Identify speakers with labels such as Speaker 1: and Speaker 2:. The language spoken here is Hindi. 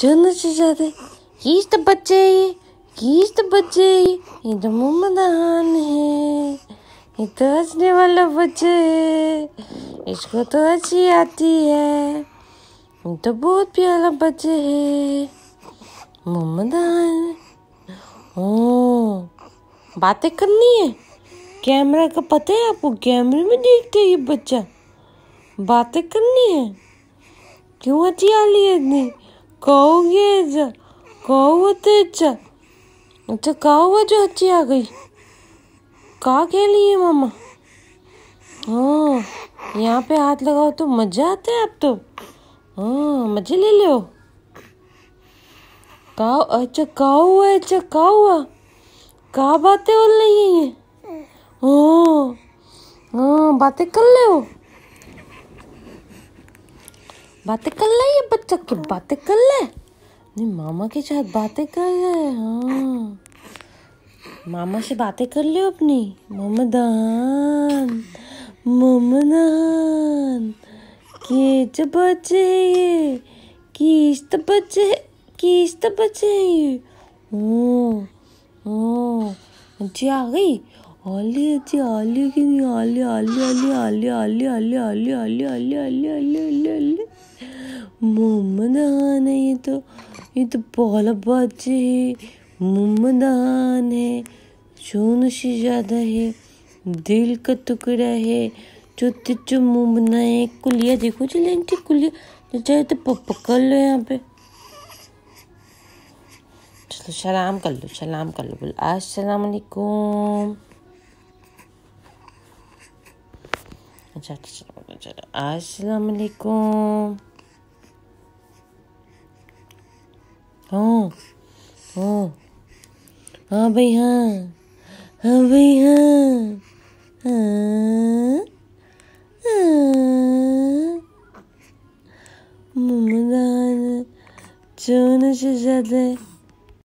Speaker 1: ज्यादा से ज्यादा ये तो बच्चे किस्त तो बच्चे ये तो मुमदान है ये तो हंसने वाला बच्चे है इसको तो हंसी आती है ये तो बहुत प्यारा बच्चे है मुमदान ओ हम्म। बातें करनी है कैमरा का पता है आपको कैमरे में देखते ये बच्चा बातें करनी है क्यों अच्छी आ रही है इतनी अच्छा कहा हुआ जो अच्छी आ गई कहा के लिए मामा हाँ यहाँ पे हाथ लगाओ तो मजा आता है आप तो हाँ मजे ले लो काओ अच्छा काओ हुआ अच्छा का हुआ का बातें बोल रही है ये हाँ हाँ बातें कर ले हो बातें कर ले ये बच्चा तो बातें कर ले नहीं मामा के साथ बातें कर रहे है हाँ मामा से बातें कर लियो अपनी मोमदान मोमदान के जो बच्चे है ये किस्त बच्चे किस्त बच्चे ये ओ ओ जी आ गई आली अच्छी आली की नहीं आली आली आली आली आली आली आली आली आली आली आली आली आली मुमदान है ये तो ये तो पहला बच्चे है मोहम्मदान है सोन से ज़्यादा है दिल का टुकड़ा है चुते तिचो मुँह है कुलिया देखो जी लेंटी कुलिया तो चाहे तो पप कर लो यहाँ पे चलो सलाम कर लो सलाम कर लो बोलो अस्सलाम वालेकुम अच्छा अच्छा, अच्छा, अच्छा अस्सलाम वालेकुम हाँ हाँ हाँ भाई हाँ हाँ भाई हाँ ममदान चून से ज्यादा